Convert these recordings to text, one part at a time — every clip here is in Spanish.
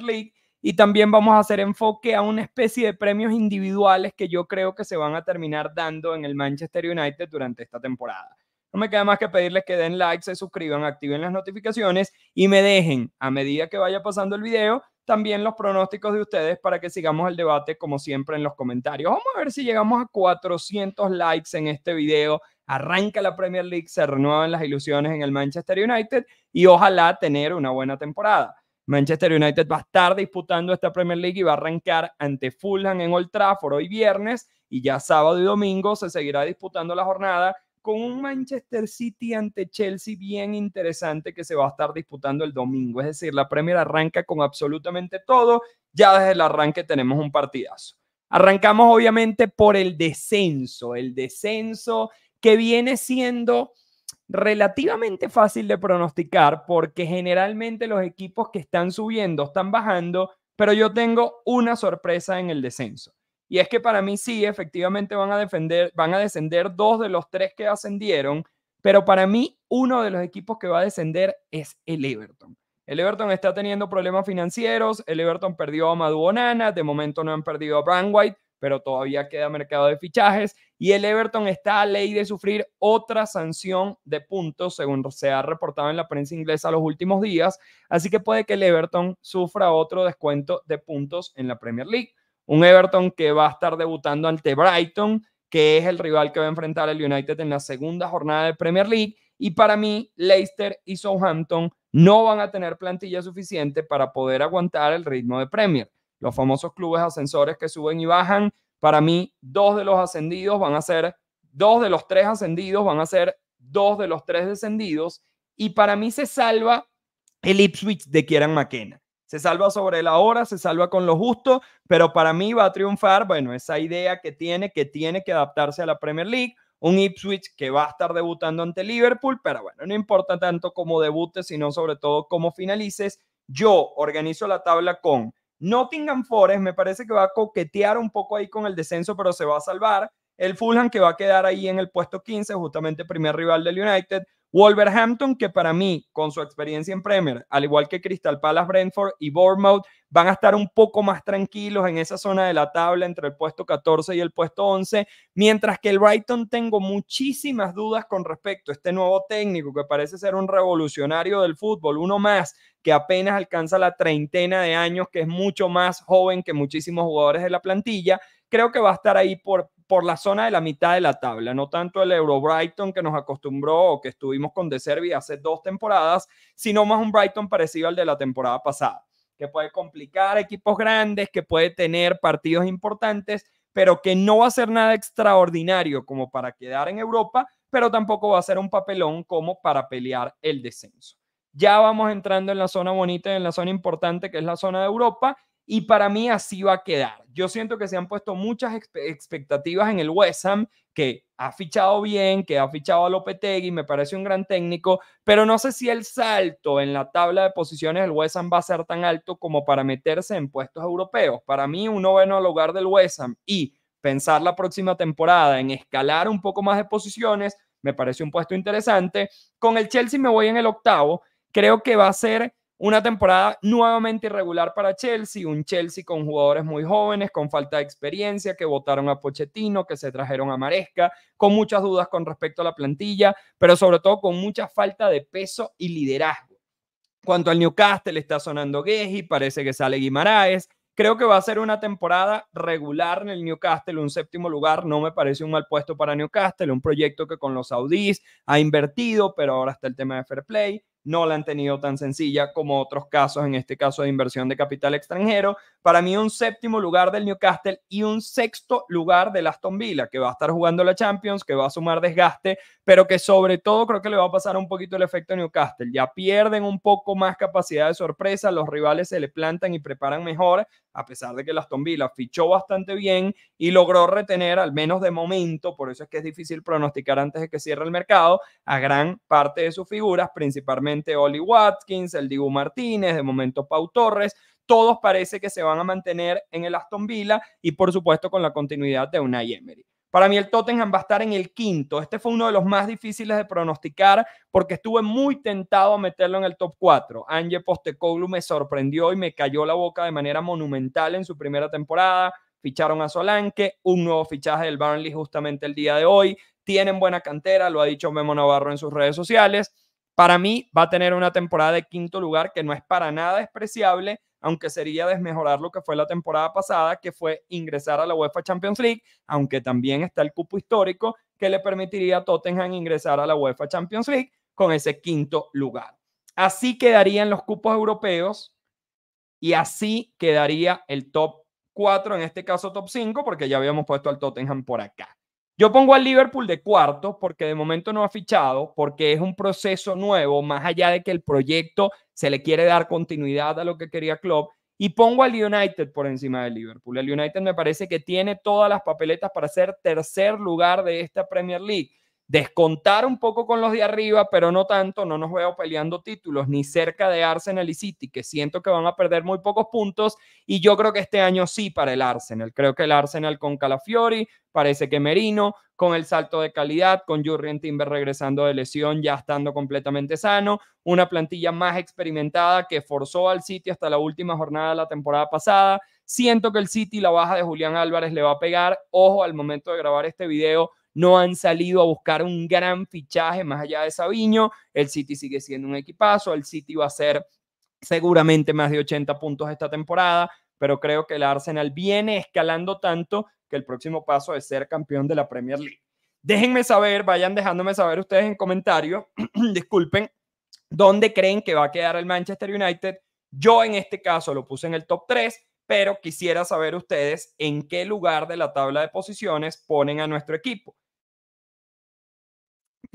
League y también vamos a hacer enfoque a una especie de premios individuales que yo creo que se van a terminar dando en el Manchester United durante esta temporada. No me queda más que pedirles que den like, se suscriban, activen las notificaciones y me dejen a medida que vaya pasando el video también los pronósticos de ustedes para que sigamos el debate como siempre en los comentarios. Vamos a ver si llegamos a 400 likes en este video. Arranca la Premier League, se renuevan las ilusiones en el Manchester United y ojalá tener una buena temporada. Manchester United va a estar disputando esta Premier League y va a arrancar ante Fulham en Old Trafford hoy viernes y ya sábado y domingo se seguirá disputando la jornada con un Manchester City ante Chelsea bien interesante que se va a estar disputando el domingo. Es decir, la Premier arranca con absolutamente todo. Ya desde el arranque tenemos un partidazo. Arrancamos obviamente por el descenso, el descenso que viene siendo relativamente fácil de pronosticar porque generalmente los equipos que están subiendo están bajando, pero yo tengo una sorpresa en el descenso. Y es que para mí sí, efectivamente van a, defender, van a descender dos de los tres que ascendieron, pero para mí uno de los equipos que va a descender es el Everton. El Everton está teniendo problemas financieros, el Everton perdió a Madu de momento no han perdido a Brand White, pero todavía queda mercado de fichajes y el Everton está a ley de sufrir otra sanción de puntos, según se ha reportado en la prensa inglesa los últimos días, así que puede que el Everton sufra otro descuento de puntos en la Premier League. Un Everton que va a estar debutando ante Brighton, que es el rival que va a enfrentar el United en la segunda jornada de Premier League. Y para mí, Leicester y Southampton no van a tener plantilla suficiente para poder aguantar el ritmo de Premier los famosos clubes ascensores que suben y bajan. Para mí, dos de los ascendidos van a ser, dos de los tres ascendidos van a ser dos de los tres descendidos. Y para mí se salva el Ipswich de Kieran McKenna. Se salva sobre la hora, se salva con lo justo, pero para mí va a triunfar, bueno, esa idea que tiene, que tiene que adaptarse a la Premier League, un Ipswich que va a estar debutando ante Liverpool, pero bueno, no importa tanto cómo debutes, sino sobre todo cómo finalices. Yo organizo la tabla con Nottingham Forest me parece que va a coquetear un poco ahí con el descenso, pero se va a salvar. El Fulham que va a quedar ahí en el puesto 15, justamente primer rival del United. Wolverhampton, que para mí, con su experiencia en Premier, al igual que Crystal Palace, Brentford y Bournemouth, van a estar un poco más tranquilos en esa zona de la tabla entre el puesto 14 y el puesto 11, mientras que el Brighton tengo muchísimas dudas con respecto a este nuevo técnico que parece ser un revolucionario del fútbol, uno más que apenas alcanza la treintena de años, que es mucho más joven que muchísimos jugadores de la plantilla. Creo que va a estar ahí por por la zona de la mitad de la tabla, no tanto el Euro Brighton que nos acostumbró o que estuvimos con De Servi hace dos temporadas, sino más un Brighton parecido al de la temporada pasada, que puede complicar equipos grandes, que puede tener partidos importantes, pero que no va a ser nada extraordinario como para quedar en Europa, pero tampoco va a ser un papelón como para pelear el descenso. Ya vamos entrando en la zona bonita, en la zona importante que es la zona de Europa y para mí así va a quedar. Yo siento que se han puesto muchas expectativas en el West Ham, que ha fichado bien, que ha fichado a Lopetegui, me parece un gran técnico, pero no sé si el salto en la tabla de posiciones del West Ham va a ser tan alto como para meterse en puestos europeos. Para mí, un noveno lugar del West Ham y pensar la próxima temporada en escalar un poco más de posiciones, me parece un puesto interesante. Con el Chelsea me voy en el octavo, creo que va a ser una temporada nuevamente irregular para Chelsea, un Chelsea con jugadores muy jóvenes, con falta de experiencia, que votaron a Pochettino, que se trajeron a Maresca, con muchas dudas con respecto a la plantilla, pero sobre todo con mucha falta de peso y liderazgo. Cuanto al Newcastle, está sonando Geji, parece que sale Guimaraes. Creo que va a ser una temporada regular en el Newcastle, un séptimo lugar, no me parece un mal puesto para Newcastle, un proyecto que con los saudíes ha invertido, pero ahora está el tema de fair play no la han tenido tan sencilla como otros casos, en este caso de inversión de capital extranjero. Para mí un séptimo lugar del Newcastle y un sexto lugar del Aston Villa, que va a estar jugando la Champions, que va a sumar desgaste, pero que sobre todo creo que le va a pasar un poquito el efecto Newcastle. Ya pierden un poco más capacidad de sorpresa, los rivales se le plantan y preparan mejor, a pesar de que el Aston Villa fichó bastante bien y logró retener, al menos de momento, por eso es que es difícil pronosticar antes de que cierre el mercado, a gran parte de sus figuras, principalmente Olly Watkins, el Dibu Martínez, de momento Pau Torres, todos parece que se van a mantener en el Aston Villa y por supuesto con la continuidad de una Emery. Para mí el Tottenham va a estar en el quinto. Este fue uno de los más difíciles de pronosticar porque estuve muy tentado a meterlo en el top 4. Ange Postecoglou me sorprendió y me cayó la boca de manera monumental en su primera temporada. Ficharon a Solanke, un nuevo fichaje del Burnley justamente el día de hoy. Tienen buena cantera, lo ha dicho Memo Navarro en sus redes sociales para mí va a tener una temporada de quinto lugar que no es para nada despreciable, aunque sería desmejorar lo que fue la temporada pasada, que fue ingresar a la UEFA Champions League, aunque también está el cupo histórico que le permitiría a Tottenham ingresar a la UEFA Champions League con ese quinto lugar. Así quedarían los cupos europeos y así quedaría el top 4, en este caso top 5, porque ya habíamos puesto al Tottenham por acá. Yo pongo al Liverpool de cuarto porque de momento no ha fichado, porque es un proceso nuevo, más allá de que el proyecto se le quiere dar continuidad a lo que quería Klopp. Y pongo al United por encima del Liverpool. El United me parece que tiene todas las papeletas para ser tercer lugar de esta Premier League descontar un poco con los de arriba, pero no tanto, no nos veo peleando títulos ni cerca de Arsenal y City, que siento que van a perder muy pocos puntos y yo creo que este año sí para el Arsenal. Creo que el Arsenal con Calafiori, parece que Merino, con el salto de calidad, con Jurrien Timber regresando de lesión, ya estando completamente sano, una plantilla más experimentada que forzó al City hasta la última jornada de la temporada pasada. Siento que el City, la baja de Julián Álvarez le va a pegar. Ojo al momento de grabar este video no han salido a buscar un gran fichaje más allá de Sabiño. El City sigue siendo un equipazo, el City va a ser seguramente más de 80 puntos esta temporada, pero creo que el Arsenal viene escalando tanto que el próximo paso es ser campeón de la Premier League. Déjenme saber, vayan dejándome saber ustedes en comentarios, disculpen, dónde creen que va a quedar el Manchester United. Yo en este caso lo puse en el top 3, pero quisiera saber ustedes en qué lugar de la tabla de posiciones ponen a nuestro equipo.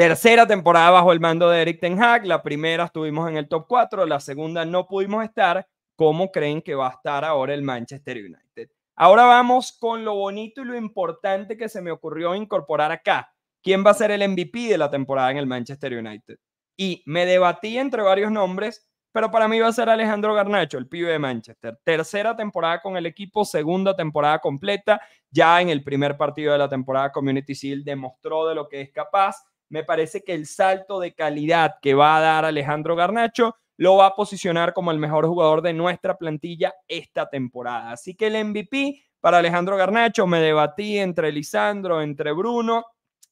Tercera temporada bajo el mando de Eric Ten Hag. La primera estuvimos en el top 4, la segunda no pudimos estar. ¿Cómo creen que va a estar ahora el Manchester United? Ahora vamos con lo bonito y lo importante que se me ocurrió incorporar acá. ¿Quién va a ser el MVP de la temporada en el Manchester United? Y me debatí entre varios nombres, pero para mí va a ser Alejandro Garnacho, el pibe de Manchester. Tercera temporada con el equipo, segunda temporada completa. Ya en el primer partido de la temporada Community Shield demostró de lo que es capaz me parece que el salto de calidad que va a dar Alejandro Garnacho lo va a posicionar como el mejor jugador de nuestra plantilla esta temporada. Así que el MVP para Alejandro Garnacho me debatí entre Lisandro, entre Bruno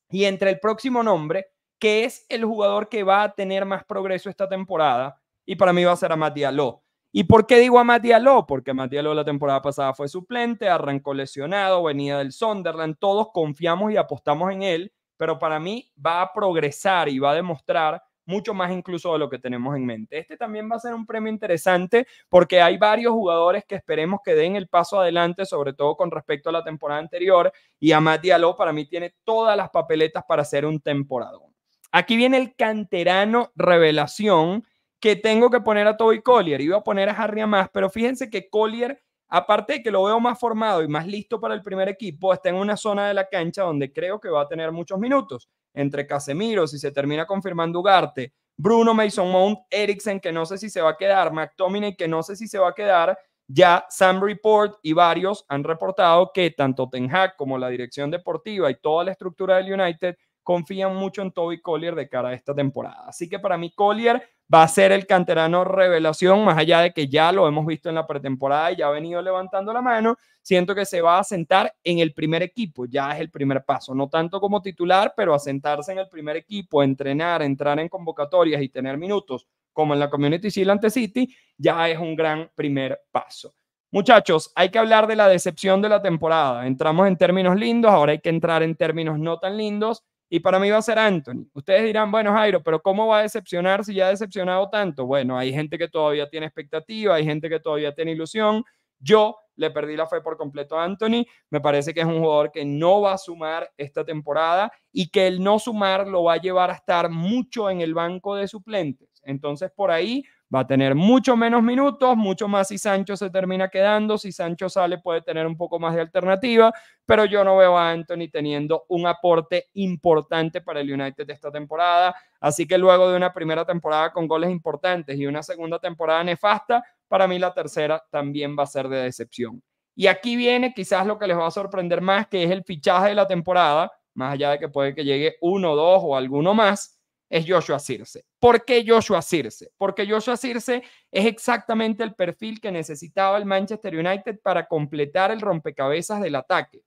y entre el próximo nombre, que es el jugador que va a tener más progreso esta temporada. Y para mí va a ser a Matías Ló. ¿Y por qué digo a Matías Ló? Porque Matías Ló la temporada pasada fue suplente, arrancó lesionado, venía del Sonderland, todos confiamos y apostamos en él pero para mí va a progresar y va a demostrar mucho más incluso de lo que tenemos en mente. Este también va a ser un premio interesante porque hay varios jugadores que esperemos que den el paso adelante, sobre todo con respecto a la temporada anterior, y a Amat Diallo para mí tiene todas las papeletas para ser un temporadón. Aquí viene el canterano revelación que tengo que poner a Toby Collier. Iba a poner a Harry más, pero fíjense que Collier Aparte de que lo veo más formado y más listo para el primer equipo, está en una zona de la cancha donde creo que va a tener muchos minutos. Entre Casemiro, si se termina confirmando Ugarte, Bruno Mason Mount, Eriksen, que no sé si se va a quedar, McTominay, que no sé si se va a quedar. Ya Sam Report y varios han reportado que tanto Ten Hag como la dirección deportiva y toda la estructura del United confían mucho en Toby Collier de cara a esta temporada. Así que para mí Collier va a ser el canterano revelación, más allá de que ya lo hemos visto en la pretemporada y ya ha venido levantando la mano, siento que se va a sentar en el primer equipo, ya es el primer paso, no tanto como titular, pero asentarse en el primer equipo, entrenar, entrar en convocatorias y tener minutos, como en la Community Shield ante City, ya es un gran primer paso. Muchachos, hay que hablar de la decepción de la temporada. Entramos en términos lindos, ahora hay que entrar en términos no tan lindos y para mí va a ser Anthony. Ustedes dirán, bueno, Jairo, pero ¿cómo va a decepcionar si ya ha decepcionado tanto? Bueno, hay gente que todavía tiene expectativa, hay gente que todavía tiene ilusión. Yo le perdí la fe por completo a Anthony. Me parece que es un jugador que no va a sumar esta temporada y que el no sumar lo va a llevar a estar mucho en el banco de suplentes. Entonces, por ahí va a tener mucho menos minutos, mucho más si Sancho se termina quedando, si Sancho sale puede tener un poco más de alternativa, pero yo no veo a Anthony teniendo un aporte importante para el United esta temporada, así que luego de una primera temporada con goles importantes y una segunda temporada nefasta, para mí la tercera también va a ser de decepción. Y aquí viene quizás lo que les va a sorprender más, que es el fichaje de la temporada, más allá de que puede que llegue uno, dos o alguno más, es Joshua Circe. ¿Por qué Joshua Circe? Porque Joshua Circe es exactamente el perfil que necesitaba el Manchester United para completar el rompecabezas del ataque.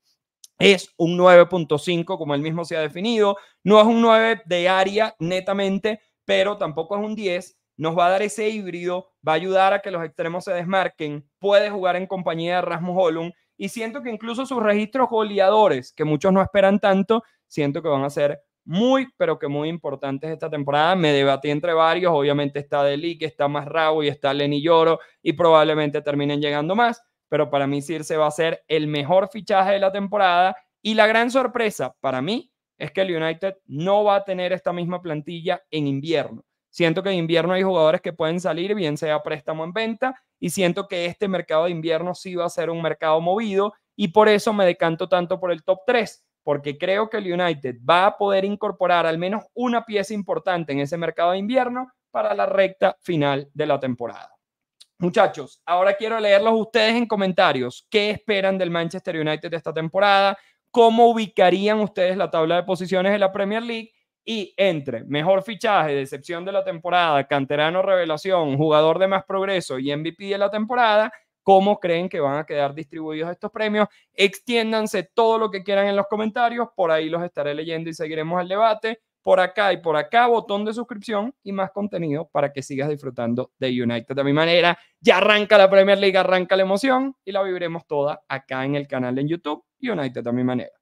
Es un 9.5, como él mismo se ha definido. No es un 9 de área netamente, pero tampoco es un 10 nos va a dar ese híbrido, va a ayudar a que los extremos se desmarquen, puede jugar en compañía de Rasmus Holum y siento que incluso sus registros goleadores, que muchos no esperan tanto, siento que van a ser muy, pero que muy importantes esta temporada. Me debatí entre varios, obviamente está que está más Rabo y está Lenny Lloro y probablemente terminen llegando más, pero para mí Circe va a ser el mejor fichaje de la temporada y la gran sorpresa para mí es que el United no va a tener esta misma plantilla en invierno. Siento que en invierno hay jugadores que pueden salir, bien sea préstamo en venta, y siento que este mercado de invierno sí va a ser un mercado movido y por eso me decanto tanto por el top 3, porque creo que el United va a poder incorporar al menos una pieza importante en ese mercado de invierno para la recta final de la temporada. Muchachos, ahora quiero leerlos ustedes en comentarios. ¿Qué esperan del Manchester United esta temporada? ¿Cómo ubicarían ustedes la tabla de posiciones de la Premier League? y entre mejor fichaje, decepción de la temporada, canterano revelación, jugador de más progreso y MVP de la temporada, cómo creen que van a quedar distribuidos estos premios. Extiéndanse todo lo que quieran en los comentarios, por ahí los estaré leyendo y seguiremos el debate. Por acá y por acá, botón de suscripción y más contenido para que sigas disfrutando de United a mi manera. Ya arranca la Premier League, arranca la emoción y la viviremos toda acá en el canal en YouTube, United a mi manera.